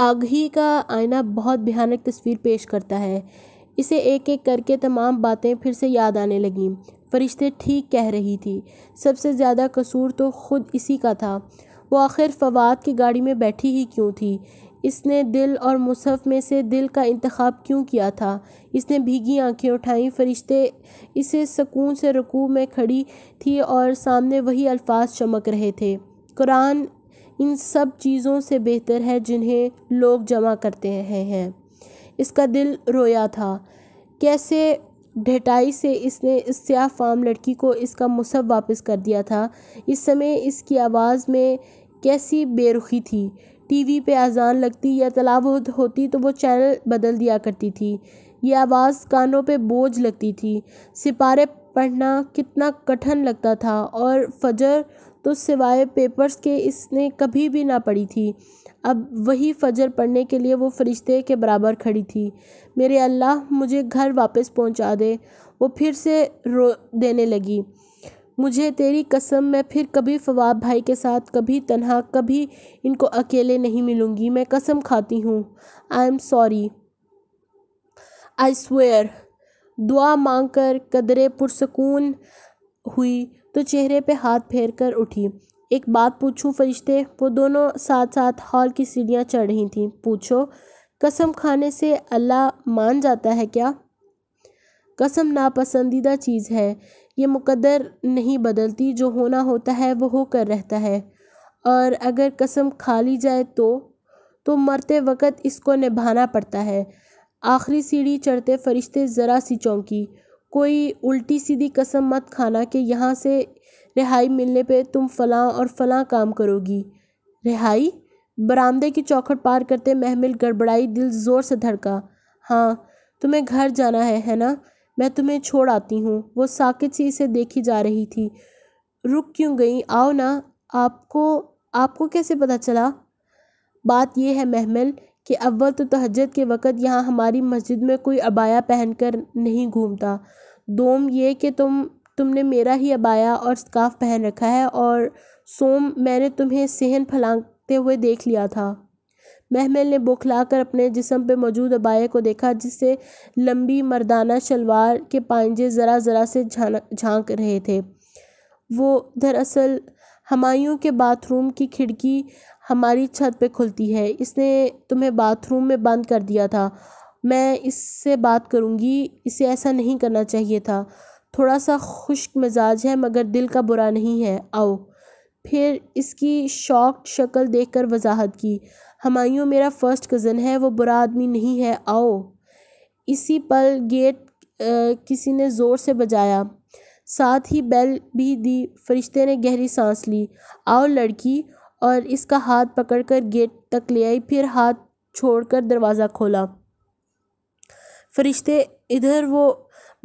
आगही का आईना बहुत भयानक तस्वीर पेश करता है इसे एक एक करके तमाम बातें फिर से याद आने लगीं फरिश्ते ठीक कह रही थी सबसे ज़्यादा कसूर तो खुद इसी का था वो आखिर फवाद की गाड़ी में बैठी ही क्यों थी इसने दिल और मुसहफ़ में से दिल का इंतखब क्यों किया था इसने भीगी आंखें उठाई फरिश्ते इसे सकून से रकू में खड़ी थी और सामने वही अल्फाज चमक रहे थे कुरान इन सब चीज़ों से बेहतर है जिन्हें लोग जमा करते रहे हैं इसका दिल रोया था कैसे ढेटाई से इसने इस स्याह फाम लड़की को इसका मुसब वापस कर दिया था इस समय इसकी आवाज़ में कैसी बेरुखी थी टीवी पे अजान लगती या तलाब होती तो वो चैनल बदल दिया करती थी ये आवाज़ कानों पे बोझ लगती थी सिपारे पढ़ना कितना कठिन लगता था और फजर तो सिवाय पेपर्स के इसने कभी भी ना पढ़ी थी अब वही फजर पढ़ने के लिए वो फरिश्ते के बराबर खड़ी थी मेरे अल्लाह मुझे घर वापस पहुंचा दे वो फिर से रो देने लगी मुझे तेरी कसम मैं फिर कभी फवाब भाई के साथ कभी तनहा कभी इनको अकेले नहीं मिलूंगी मैं कसम खाती हूँ I am sorry I swear दुआ मांग कर कदरे पुरसकून हुई तो चेहरे पे हाथ फेर कर उठी एक बात पूछूं फरिश्ते वो दोनों साथ साथ हॉल की सीढ़ियाँ चढ़ रही थीं पूछो कसम खाने से अल्लाह मान जाता है क्या कसम नापसंदीदा चीज़ है ये मुकद्दर नहीं बदलती जो होना होता है वो होकर रहता है और अगर कसम खा ली जाए तो तो मरते वक़्त इसको निभाना पड़ता है आखिरी सीढ़ी चढ़ते फरिश्ते ज़रा सी चौंकी कोई उल्टी सीधी कसम मत खाना कि यहाँ से रिहाई मिलने पे तुम फलां और फलां काम करोगी रिहाई बरामदे की चौखट पार करते महमिल गड़बड़ाई दिल ज़ोर से धड़का हाँ तुम्हें घर जाना है है ना मैं तुम्हें छोड़ आती हूँ वो साकित सी इसे देखी जा रही थी रुक क्यों गई आओ ना आपको आपको कैसे पता चला बात यह है महमिल कि अव्वल तो तहजद के वक़्त यहाँ हमारी मस्जिद में कोई अबाया पहन कर नहीं घूमता दोम ये कि तुम तुमने मेरा ही अबाया और स्काफ़ पहन रखा है और सोम मैंने तुम्हें सहन फलांगते हुए देख लिया था महमल ने बौखलाकर अपने जिसम पे मौजूद अबाए को देखा जिससे लंबी मर्दाना शलवार के पाइजे ज़रा ज़रा से झांक रहे थे वो दरअसल हमायूं के बाथरूम की खिड़की हमारी छत पे खुलती है इसने तुम्हें बाथरूम में बंद कर दिया था मैं इससे बात करूँगी इसे ऐसा नहीं करना चाहिए था थोड़ा सा खुश्क मिजाज है मगर दिल का बुरा नहीं है आओ फिर इसकी शॉक्ड शक्ल देखकर वजाहत की हमायूं मेरा फ़र्स्ट कज़न है वो बुरा आदमी नहीं है आओ इसी पल गेट आ, किसी ने ज़ोर से बजाया साथ ही बेल भी दी फरिश्ते ने गहरी सांस ली आओ लड़की और इसका हाथ पकड़कर गेट तक ले आई फिर हाथ छोड़कर दरवाज़ा खोला फरिश्ते इधर वो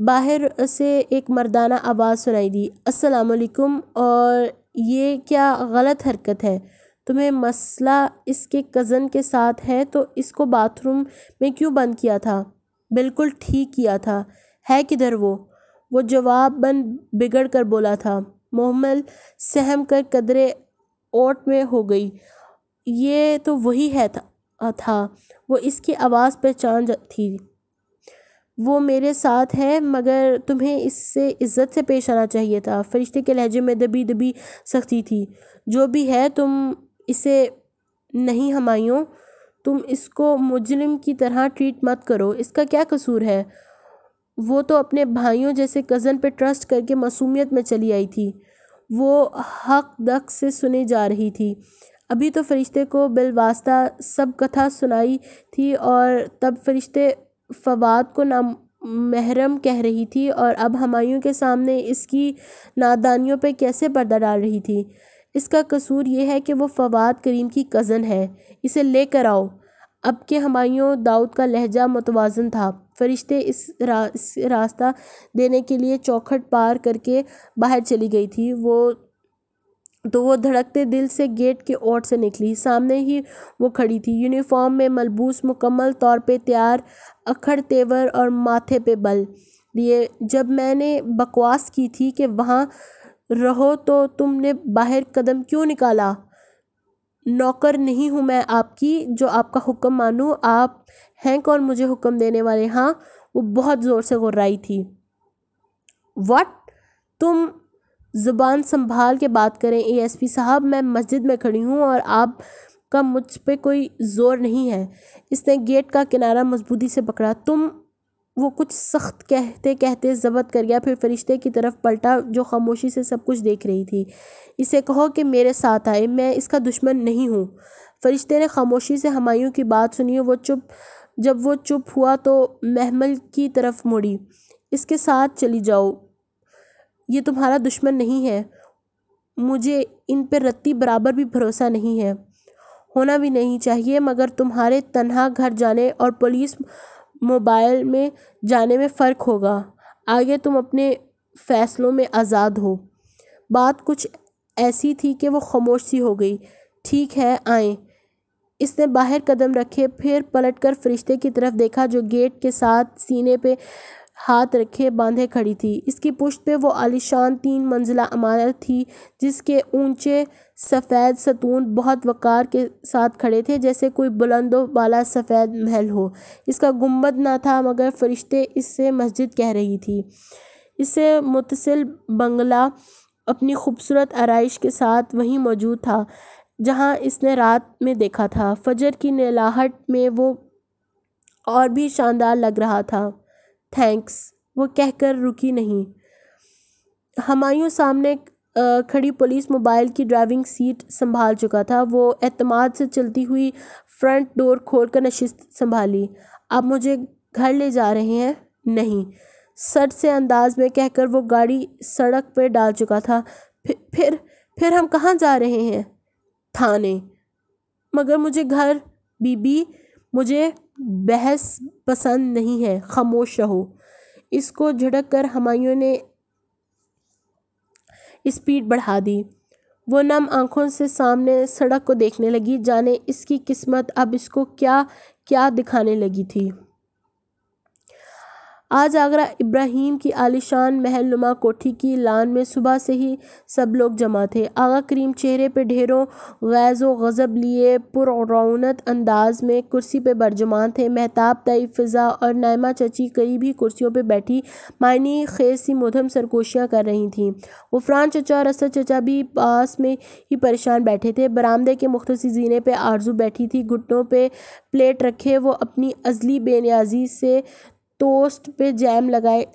बाहर से एक मर्दाना आवाज़ सुनाई दी वालेकुम और ये क्या गलत हरकत है तुम्हें मसला इसके कज़न के साथ है तो इसको बाथरूम में क्यों बंद किया था बिल्कुल ठीक किया था है किधर वो वो जवाब बन बिगड़ कर बोला था मोहम्मद सहम कर कदरे ओट में हो गई ये तो वही है था, था। वो इसकी आवाज़ पहचान थी वो मेरे साथ है मगर तुम्हें इससे इज्जत से पेश आना चाहिए था फरिश्ते के लहजे में दबी दबी सख्ती थी जो भी है तुम इसे नहीं हमायों तुम इसको मुजरिम की तरह ट्रीट मत करो इसका क्या कसूर है वो तो अपने भाइयों जैसे कज़न पे ट्रस्ट करके मासूमियत में चली आई थी वो हक दक से सुने जा रही थी अभी तो फरिश्ते को बिलवास्ता सब कथा सुनाई थी और तब फरिश्ते फवाद को नाम महरम कह रही थी और अब हमायूं के सामने इसकी नादानियों पर कैसे पर्दा डाल रही थी इसका कसूर यह है कि वो फवाद करीम की कज़न है इसे लेकर आओ अब के हमायूं दाऊद का लहजा मुतवाजन था फरिश्ते इस, रा, इस रास्ता देने के लिए चौखट पार करके बाहर चली गई थी वो तो वो धड़कते दिल से गेट के ओट से निकली सामने ही वो खड़ी थी यूनिफॉर्म में मलबूस मुकम्मल तौर पे तैयार अखड़ तेवर और माथे पे बल लिए जब मैंने बकवास की थी कि वहाँ रहो तो तुमने बाहर कदम क्यों निकाला नौकर नहीं हूँ मैं आपकी जो आपका हुक्म मानूँ आप हैं कौन मुझे हुक्म देने वाले हाँ वो बहुत ज़ोर से गुर्राई थी वट तुम ज़ुबान संभाल के बात करें एएसपी साहब मैं मस्जिद में खड़ी हूँ और आप का मुझ पे कोई ज़ोर नहीं है इसने गेट का किनारा मजबूती से पकड़ा तुम वो कुछ सख्त कहते कहते ज़बत कर गया फिर फरिश्ते की तरफ पलटा जो खामोशी से सब कुछ देख रही थी इसे कहो कि मेरे साथ आए मैं इसका दुश्मन नहीं हूँ फरिश्ते ने खामोशी से हमायूँ की बात सुनी वो चुप जब वो चुप हुआ तो महमल की तरफ मुड़ी इसके साथ चली जाओ ये तुम्हारा दुश्मन नहीं है मुझे इन पर रत्ती बराबर भी भरोसा नहीं है होना भी नहीं चाहिए मगर तुम्हारे तनहा घर जाने और पुलिस मोबाइल में जाने में फ़र्क होगा आगे तुम अपने फ़ैसलों में आज़ाद हो बात कुछ ऐसी थी कि वो खामोश सी हो गई ठीक है आए इसने बाहर कदम रखे फिर पलटकर फरिश्ते की तरफ देखा जो गेट के साथ सीने पे हाथ रखे बांधे खड़ी थी इसकी पुष्ट पे वो आलिशान तीन मंजिला इमारत थी जिसके ऊंचे सफ़ेद सतून बहुत वक़ार के साथ खड़े थे जैसे कोई बुलंदो बाला सफ़ेद महल हो इसका गुम्बद ना था मगर फरिश्ते इससे मस्जिद कह रही थी इससे मुतसिल बंगला अपनी खूबसूरत आरइश के साथ वहीं मौजूद था जहाँ इसने रात में देखा था फजर की नलाहट में वो और भी शानदार लग रहा था थैंक्स वो कहकर रुकी नहीं हमायूं सामने खड़ी पुलिस मोबाइल की ड्राइविंग सीट संभाल चुका था वो अतमाद से चलती हुई फ्रंट डोर खोल कर नशिस्त संभाली आप मुझे घर ले जा रहे हैं नहीं सट से अंदाज में कहकर वो गाड़ी सड़क पर डाल चुका था फिर फिर फिर हम कहाँ जा रहे हैं थाने मगर मुझे घर बीबी मुझे बहस पसंद नहीं है खामोश रहो इसको झड़क कर हमायों ने स्पीड बढ़ा दी वो नम आंखों से सामने सड़क को देखने लगी जाने इसकी किस्मत अब इसको क्या क्या दिखाने लगी थी आज आगरा इब्राहिम की आलिशान महल नुमा कोठी की लान में सुबह से ही सब लोग जमा थे आगा करीम चेहरे पर ढेरों गैज़ गज़ब लिए पुरौनत अंदाज में कुर्सी पर बरजुमान थे महताब तई फ़िज़ा और नायमा चची करीब ही कुर्सियों पर बैठी मायनी खेज सी मधम सरगोशियाँ कर रही थीं गुफरान चचा और असद चचा भी पास में ही परेशान बैठे थे बरामदे के मुख्त जीने पर आरजू बैठी थी घुटनों पर प्लेट रखे वो अपनी अजली बेनियाजी से टोस्ट पे जैम लगाए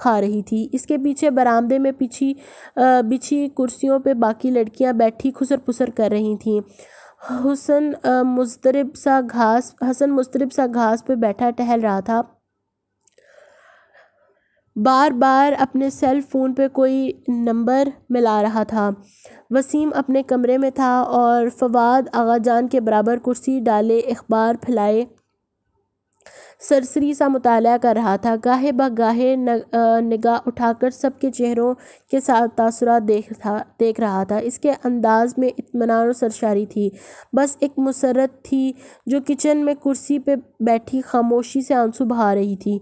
खा रही थी इसके पीछे बरामदे में पीछी बिछी कुर्सियों पे बाकी लड़कियां बैठी खुसर पुसर कर रही थीं हुसन मुस्तरब सा घास हसन मुस्तरब सा घास पे बैठा टहल रहा था बार बार अपने सेल फ़ोन पे कोई नंबर मिला रहा था वसीम अपने कमरे में था और फवाद आगा जान के बराबर कुर्सी डाले अखबार फैलाए सरसरी सा मुताल कर रहा था गाहे ब गाहे निगाह उठाकर सबके चेहरों के साथ तासरा देख था देख रहा था इसके अंदाज में इतमान सरशारी थी बस एक मुसरत थी जो किचन में कुर्सी पे बैठी खामोशी से आंसू बहा रही थी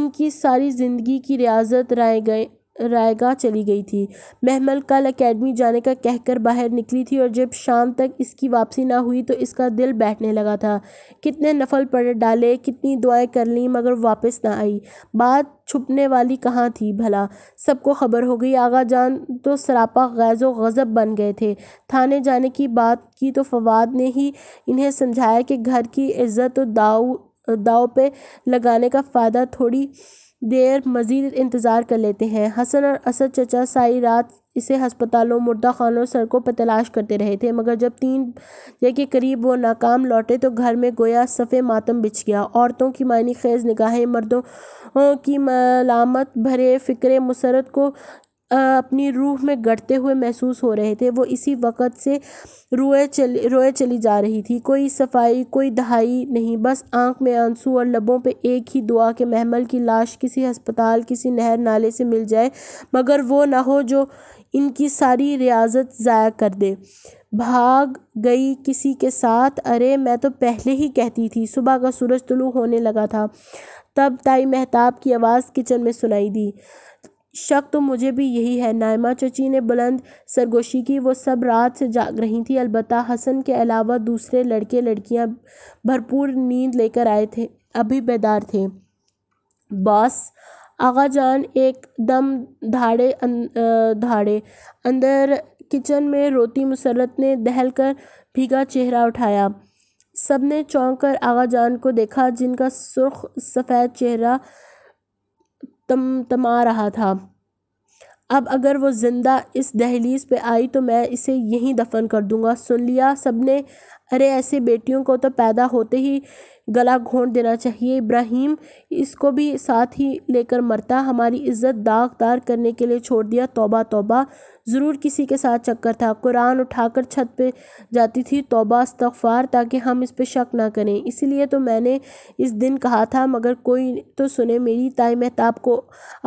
इनकी सारी ज़िंदगी की रियाजत राय गए रायगा चली गई थी महमल कल एकेडमी जाने का कहकर बाहर निकली थी और जब शाम तक इसकी वापसी ना हुई तो इसका दिल बैठने लगा था कितने नफल पड़ डाले कितनी दुआएं कर ली मगर वापस ना आई बात छुपने वाली कहाँ थी भला सबको खबर हो गई आगा जान तो सरापा गैज़ गज़ब बन गए थे थाने जाने की बात की तो फवाद ने ही इन्हें समझाया कि घर की इज्जत तो दाव दाव पे लगाने का फ़ायदा थोड़ी देर मज़ीद इंतज़ार कर लेते हैं हसन और असद चचा सारी रात इसे हस्पतालों मुर्दा खानों सड़कों पर तलाश करते रहे थे मगर जब तीन बजे के करीब वो नाकाम लौटे तो घर में गोया सफ़े मातम बिछ गया औरतों की मायनी खेज निगाहें मर्दों की मलामत भरे फ़िक्र मुसरत को अपनी रूह में गढ़ते हुए महसूस हो रहे थे वो इसी वक़्त से रोए चली रोए चली जा रही थी कोई सफाई कोई दहाई नहीं बस आंख में आंसू और लबों पे एक ही दुआ के महमल की लाश किसी अस्पताल किसी नहर नाले से मिल जाए मगर वो ना हो जो इनकी सारी रियाजत ज़ाया कर दे भाग गई किसी के साथ अरे मैं तो पहले ही कहती थी सुबह का सूरज तुलू होने लगा था तब ताई मेहताब की आवाज़ किचन में सुनाई दी शक तो मुझे भी यही है नायमा चची ने बुलंद सरगोशी की वो सब रात से जाग रही थी अलबत्ता हसन के अलावा दूसरे लड़के लड़कियां भरपूर नींद लेकर आए थे अभी बेदार थे बॉस आगा जान एक दम धाड़े अं, धाड़े अंदर किचन में रोती मुसरत ने दहल कर भीगा चेहरा उठाया सब ने चौंक कर आगा जान को देखा जिनका सुर्ख सफ़ेद चेहरा तम तमा रहा था अब अगर वो ज़िंदा इस दहलीज़ पे आई तो मैं इसे यहीं दफन कर दूंगा सुन लिया सबने अरे ऐसे बेटियों को तो पैदा होते ही गला घोंट देना चाहिए इब्राहिम इसको भी साथ ही लेकर मरता हमारी इज्जत दाग दार करने के लिए छोड़ दिया तोबा तोबा ज़रूर किसी के साथ चक्कर था कुरान उठाकर छत पे जाती थी तोबा इस्तफ़ार ताकि हम इस पे शक ना करें इसीलिए तो मैंने इस दिन कहा था मगर कोई तो सुने मेरी ताई महताब तो को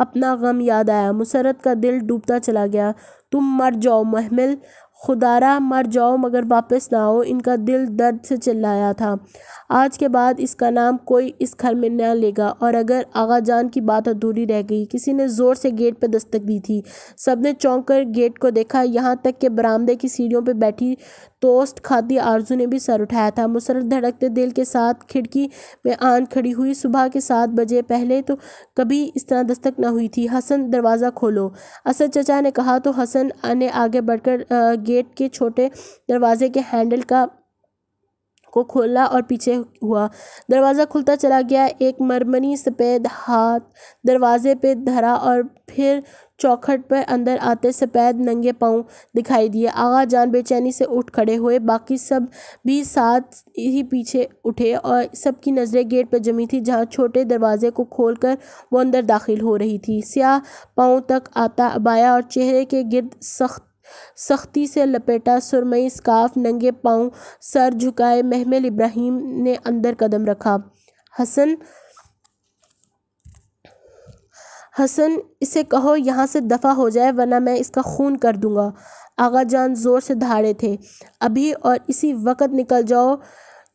अपना गम याद आया मुसरत का दिल डूबता चला गया तुम मर जाओ महमिल खुदारा मर जाओ मगर वापस ना आओ इनका दिल दर्द से चिल्लाया था आज के बाद इसका नाम कोई इस घर में न लेगा और अगर आगा जान की बात अधूरी रह गई किसी ने ज़ोर से गेट पर दस्तक दी थी सब ने चौंक कर गेट को देखा यहाँ तक कि बरामदे की सीढ़ियों पर बैठी दोस्त खादी आरजू ने भी सर उठाया था मुसरत धड़कते दिल के साथ खिड़की में आन खड़ी हुई सुबह के सात बजे पहले तो कभी इस तरह दस्तक न हुई थी हसन दरवाज़ा खोलो असद चचा ने कहा तो हसन ने आगे बढ़कर गेट के छोटे दरवाजे के हैंडल का को खोला और पीछे हुआ दरवाज़ा खुलता चला गया एक मरमनी सफ़ेद हाथ दरवाजे पे धरा और फिर चौखट पर अंदर आते सफ़ेद नंगे पाँव दिखाई दिए आगा जान बेचैनी से उठ खड़े हुए बाकी सब भी साथ ही पीछे उठे और सबकी नज़रें गेट पर जमी थी जहाँ छोटे दरवाजे को खोलकर वो अंदर दाखिल हो रही थी स्याह पाँव तक आता अबाया और चेहरे के गिरद सख्त सख्ती से लपेटा सुरमई स्काफ नंगे पाँव सर झुकाए महमल इब्राहिम ने अंदर कदम रखा हसन हसन इसे कहो यहाँ से दफ़ा हो जाए वरना मैं इसका खून कर दूंगा आगा जान ज़ोर से धाड़े थे अभी और इसी वक्त निकल जाओ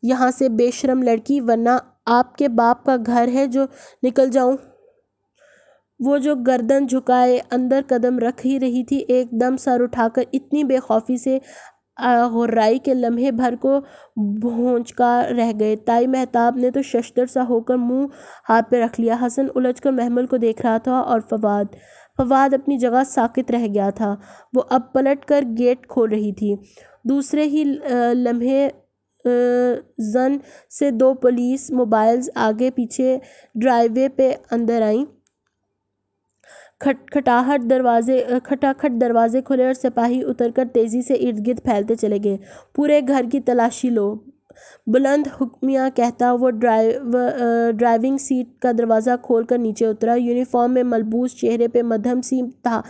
यहाँ से बेशरम लड़की वरना आपके बाप का घर है जो निकल जाऊँ वो जो गर्दन झुकाए अंदर कदम रख ही रही थी एकदम सर उठाकर इतनी बेखौफी से राई के लम्हे भर को का रह गए ताई मेहताब ने तो शशदर सा होकर मुंह हाथ पे रख लिया हसन उलझकर महमल को देख रहा था और फवाद फवाद अपनी जगह साकित रह गया था वो अब पलट कर गेट खोल रही थी दूसरे ही लम्हे जन से दो पुलिस मोबाइल्स आगे पीछे ड्राइवे पे अंदर आईं खटखटाहट दरवाजे खटाखट दरवाजे खुले और सिपाही उतरकर तेज़ी से इर्द गिर्द फैलते चले गए पूरे घर की तलाशी लो बुलंद हुक्मिया कहता वो ड्राइव ड्राइविंग सीट का दरवाज़ा खोलकर नीचे उतरा यूनिफॉर्म में मलबूस चेहरे पे मध्यम सी था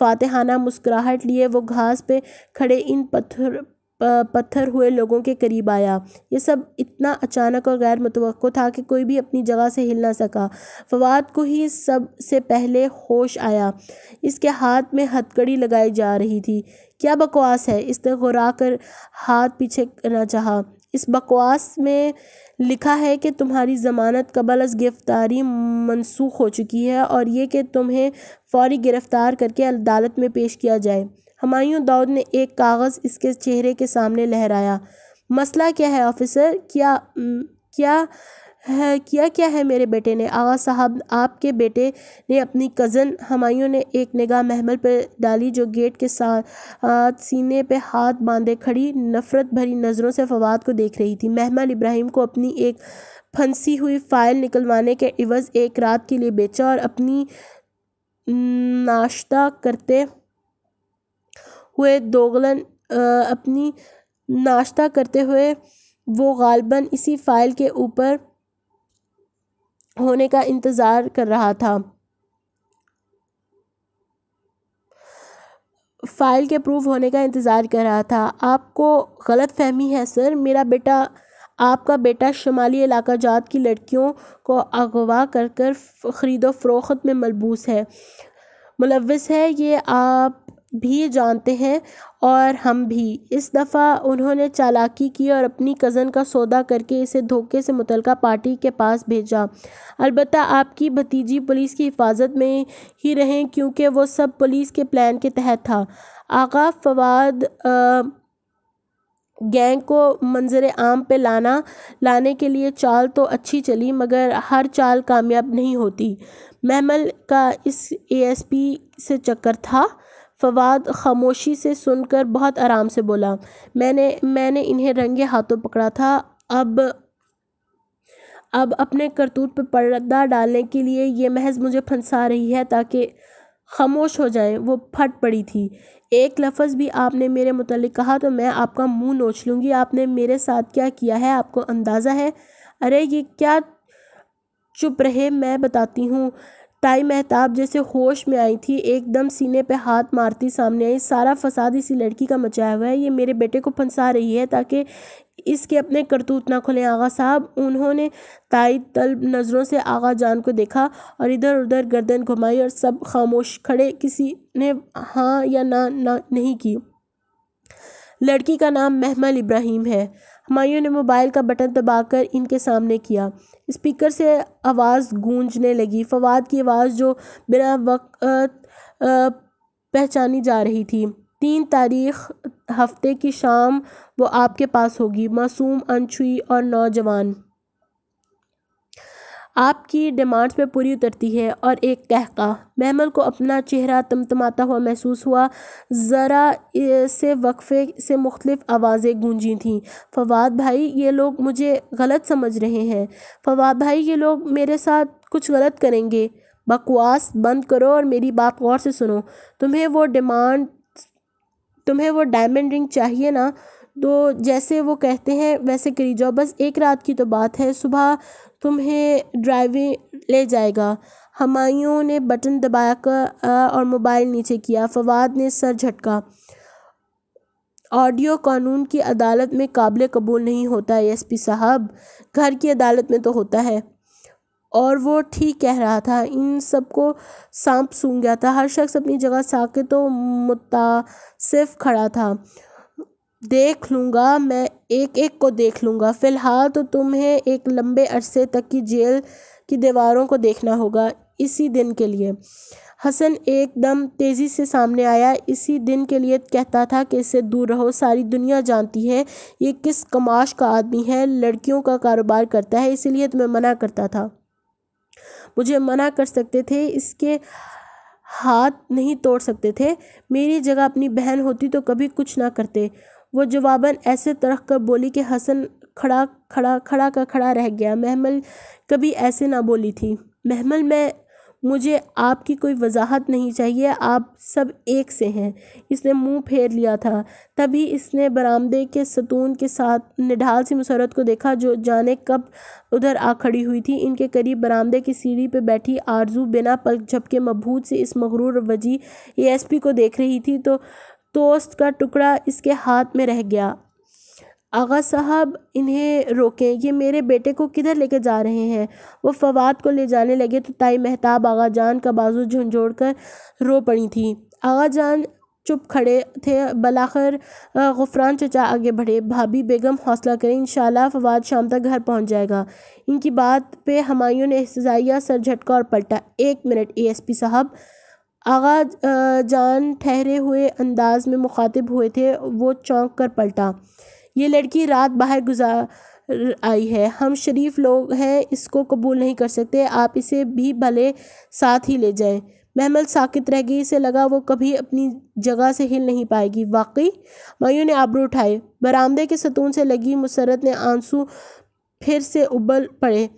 फातहाना मुस्कुराहट लिए वो घास पे खड़े इन पत्थर पत्थर हुए लोगों के करीब आया ये सब इतना अचानक और गैर मुतव था कि कोई भी अपनी जगह से हिल ना सका फवाद को ही सब से पहले होश आया इसके हाथ में हथकड़ी लगाई जा रही थी क्या बकवास है इसने घुरा कर हाथ पीछे करना चाहा इस बकवास में लिखा है कि तुम्हारी ज़मानत कबल अज गिरफ़्तारी मनसूख हो चुकी है और ये कि तुम्हें फ़ौरी गिरफ़्तार करके अदालत में पेश किया जाए हमायूं दाऊद ने एक कागज़ इसके चेहरे के सामने लहराया मसला क्या है ऑफिसर क्या क्या है क्या क्या है मेरे बेटे ने आगा साहब आपके बेटे ने अपनी कज़न हमायूं ने एक निगाह महमल पर डाली जो गेट के साथ सीने पे हाथ बांधे खड़ी नफ़रत भरी नज़रों से फवाद को देख रही थी महमल इब्राहिम को अपनी एक फंसी हुई फ़ाइल निकलवाने के इवज़ एक रात के लिए बेचा और अपनी नाश्ता करते हुए दोगलन अपनी नाश्ता करते हुए वो गालबन इसी फाइल के ऊपर होने का इंतज़ार कर रहा था फ़ाइल के प्रूफ होने का इंतज़ार कर रहा था आपको गलत फहमी है सर मेरा बेटा आपका बेटा शुमाली इलाका जात की लड़कियों को अगवा कर कर ख़रीदो फरोख्त में मलबूस है मुलवस है ये आप भी जानते हैं और हम भी इस दफ़ा उन्होंने चालाकी की और अपनी कज़न का सौदा करके इसे धोखे से मुतलका पार्टी के पास भेजा अलबत् आपकी भतीजी पुलिस की हिफाजत में ही रहें क्योंकि वो सब पुलिस के प्लान के तहत था आगा फवाद आ, गैंग को मंजर आम पे लाना लाने के लिए चाल तो अच्छी चली मगर हर चाल कामयाब नहीं होती महमल का इस एएसपी से चक्कर था फवाद ख़ामोशी से सुनकर बहुत आराम से बोला मैंने मैंने इन्हें रंगे हाथों पकड़ा था अब अब अपने करतूत पर पर्दा डालने के लिए ये महज मुझे फंसा रही है ताकि खामोश हो जाएं वो फट पड़ी थी एक लफ्ज़ भी आपने मेरे मुतलिक कहा तो मैं आपका मुंह नोच लूँगी आपने मेरे साथ क्या किया है आपको अंदाज़ा है अरे ये क्या चुप रहे मैं बताती हूँ ताई मेहताब जैसे होश में आई थी एकदम सीने पे हाथ मारती सामने आई सारा फसाद इसी लड़की का मचाया हुआ है ये मेरे बेटे को फंसा रही है ताकि इसके अपने करतूत ना खुले आगा साहब उन्होंने ताई तलब नज़रों से आगा जान को देखा और इधर उधर गर्दन घुमाई और सब खामोश खड़े किसी ने हाँ या ना ना नहीं की लड़की का नाम महमल इब्राहिम है हमायूं ने मोबाइल का बटन दबाकर इनके सामने किया स्पीकर से आवाज़ गूंजने लगी फवाद की आवाज़ जो बिना वक्त पहचानी जा रही थी तीन तारीख हफ्ते की शाम वो आपके पास होगी मासूम अनछुई और नौजवान आपकी डिमांड्स पे पूरी उतरती है और एक कहका महमल को अपना चेहरा तमतमाता हुआ महसूस हुआ ज़रा से वक्फे से मुख्तफ आवाज़ें गूंजी थीं फवाद भाई ये लोग मुझे गलत समझ रहे हैं फवाद भाई ये लोग मेरे साथ कुछ गलत करेंगे बकवास बंद करो और मेरी बात गौर से सुनो तुम्हें वो डिमांड तुम्हें वो डायमंड रिंग चाहिए ना तो जैसे वो कहते हैं वैसे करी जाओ बस एक रात की तो बात है सुबह तुम्हें ड्राइविंग ले जाएगा हमायों ने बटन दबाया और मोबाइल नीचे किया फवाद ने सर झटका ऑडियो कानून की अदालत में काबिल कबूल नहीं होता एसपी साहब घर की अदालत में तो होता है और वो ठीक कह रहा था इन सबको सांप सूंघ गया था हर शख्स अपनी जगह साके तो मुतासिफ खड़ा था देख लूँगा मैं एक एक को देख लूँगा फ़िलहाल तो तुम्हें एक लंबे अरसे तक की जेल की दीवारों को देखना होगा इसी दिन के लिए हसन एकदम तेज़ी से सामने आया इसी दिन के लिए कहता था कि इससे दूर रहो सारी दुनिया जानती है ये किस कमाश का आदमी है लड़कियों का कारोबार करता है इसीलिए तुम्हें मना करता था मुझे मना कर सकते थे इसके हाथ नहीं तोड़ सकते थे मेरी जगह अपनी बहन होती तो कभी कुछ ना करते वो जवाबन ऐसे तरख कर बोली कि हसन खड़ा खड़ा खड़ा का खड़ा रह गया महमल कभी ऐसे ना बोली थी महमल मैं मुझे आपकी कोई वजाहत नहीं चाहिए आप सब एक से हैं इसने मुंह फेर लिया था तभी इसने बरामदे के सतून के साथ निढाल सी मुसरत को देखा जो जाने कब उधर आ खड़ी हुई थी इनके करीब बरामदे की सीढ़ी पर बैठी आरजू बिना पलक झपके मबूत से इस मगरूर वजी एस पी को देख रही थी तो दोस्त का टुकड़ा इसके हाथ में रह गया आगा साहब इन्हें रोकें ये मेरे बेटे को किधर लेके जा रहे हैं वो फवाद को ले जाने लगे तो ताई महताब आगा जान का बाजू झुंझोड़ कर रो पड़ी थी आगा जान चुप खड़े थे बलाखर गुफरान चचा आगे बढ़े भाभी बेगम हौसला करें इन फवाद शाम तक घर पहुंच जाएगा इनकी बात पे हमायूं ने एहतजाइया सर झटका और पलटा एक मिनट एएसपी साहब आगा जान ठहरे हुए अंदाज में मुखातिब हुए थे वो चौंक कर पलटा ये लड़की रात बाहर गुजार आई है हम शरीफ लोग हैं इसको कबूल नहीं कर सकते आप इसे भी भले साथ ही ले जाएं महमल साकित रह गई इसे लगा वो कभी अपनी जगह से हिल नहीं पाएगी वाकई मयू ने आबरू उठाए बरामदे के सतून से लगी मुसरत ने आंसू फिर से उबल पड़े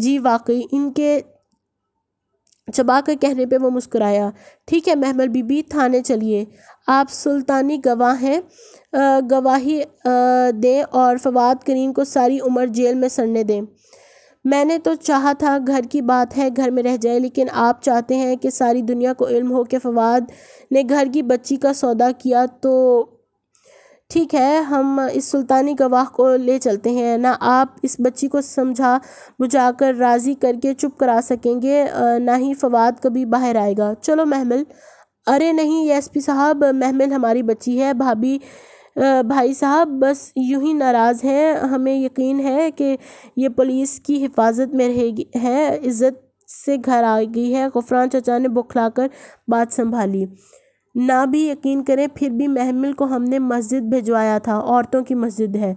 जी वाकई इनके चबा के कहने पे वो मुस्कुराया ठीक है महमल बीबी थाने चलिए आप सुल्तानी गवाह हैं गवाही दें और फवाद करीम को सारी उम्र जेल में सड़ने दें मैंने तो चाहा था घर की बात है घर में रह जाए लेकिन आप चाहते हैं कि सारी दुनिया को इल्म हो कि फवाद ने घर की बच्ची का सौदा किया तो ठीक है हम इस सुल्तानी गवाह को ले चलते हैं ना आप इस बच्ची को समझा बुझा कर राज़ी करके चुप करा सकेंगे ना ही फवाद कभी बाहर आएगा चलो महमल अरे नहीं एसपी साहब महमल हमारी बच्ची है भाभी भाई साहब बस यूं ही नाराज़ हैं हमें यकीन है कि ये पुलिस की हिफाजत में रहेगी है इज़्ज़त से घर आ गई है गफरान चाचा ने बुखलाकर बात संभाली ना भी यकीन करें फिर भी महमिल को हमने मस्जिद भिजवाया था औरतों की मस्जिद है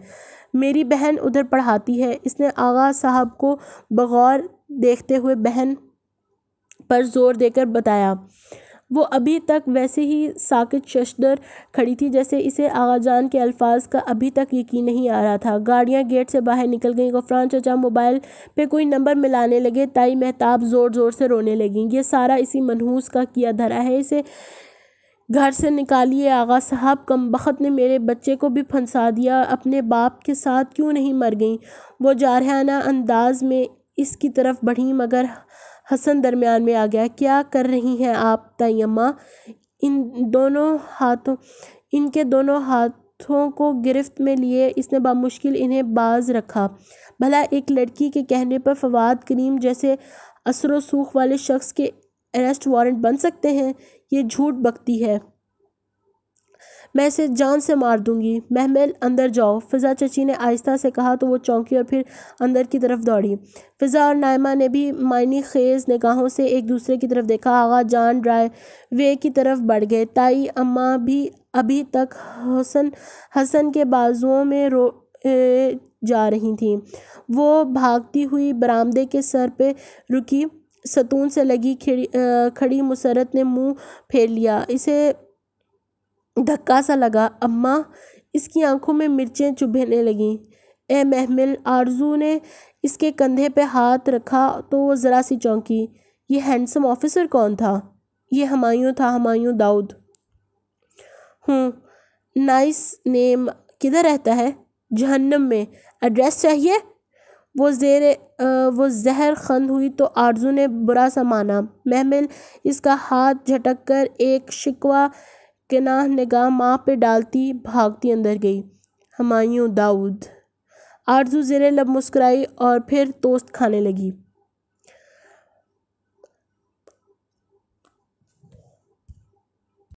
मेरी बहन उधर पढ़ाती है इसने आगा साहब को बगौर देखते हुए बहन पर जोर देकर बताया वो अभी तक वैसे ही साकित शशदर खड़ी थी जैसे इसे आगाजान के अल्फाज का अभी तक यकीन नहीं आ रहा था गाड़ियाँ गेट से बाहर निकल गईं गफरान चचा मोबाइल पे कोई नंबर मिलाने लगे ताई महताब ज़ोर ज़ोर से रोने लगी ये सारा इसी मनहूस का किया धरा है इसे घर से निकालिए आगा साहब कम बख्त ने मेरे बच्चे को भी फंसा दिया अपने बाप के साथ क्यों नहीं मर गई वो जारहाना अंदाज में इसकी तरफ बढ़ी मगर हसन दरमियान में आ गया क्या कर रही हैं आप तयमा इन दोनों हाथों इनके दोनों हाथों को गिरफ्त में लिए इसने बामुश्किल इन्हें बाज रखा भला एक लड़की के कहने पर फवाद करीम जैसे असर सूख वाले शख्स के अरेस्ट वारंट बन सकते हैं ये झूठ बकती है मैं इसे जान से मार दूंगी महमेल अंदर जाओ फिज़ा चची ने आहिस्ता से कहा तो वो चौंकी और फिर अंदर की तरफ दौड़ी फिज़ा और नायमा ने भी मायनी खेज़ निगाहों से एक दूसरे की तरफ देखा आगा जान ड्राई वे की तरफ बढ़ गए ताई अम्मा भी अभी तक हसन हसन के बाजुओं में रो जा रही थी वो भागती हुई बरामदे के सर पे रुकी सतून से लगी खड़ी मुसरत ने मुंह फेर लिया इसे धक्का सा लगा अम्मा इसकी आंखों में मिर्चें चुभने लगीं ए महमिल आरजू ने इसके कंधे पे हाथ रखा तो वो ज़रा सी चौंकी ये हैंडसम ऑफिसर कौन था ये हमायूं था हमायूं दाऊद हूँ नाइस नेम किधर रहता है जहन्नम में एड्रेस चाहिए वो जेर वो जहर खंद हुई तो आरजू ने बुरा सा माना महमिल इसका हाथ झटक कर एक शिकवा के नाह निगाह माँ पे डालती भागती अंदर गई हमायूँ दाऊद आरजू ज़ेरे लब मुस्कराई और फिर दोस्त खाने लगी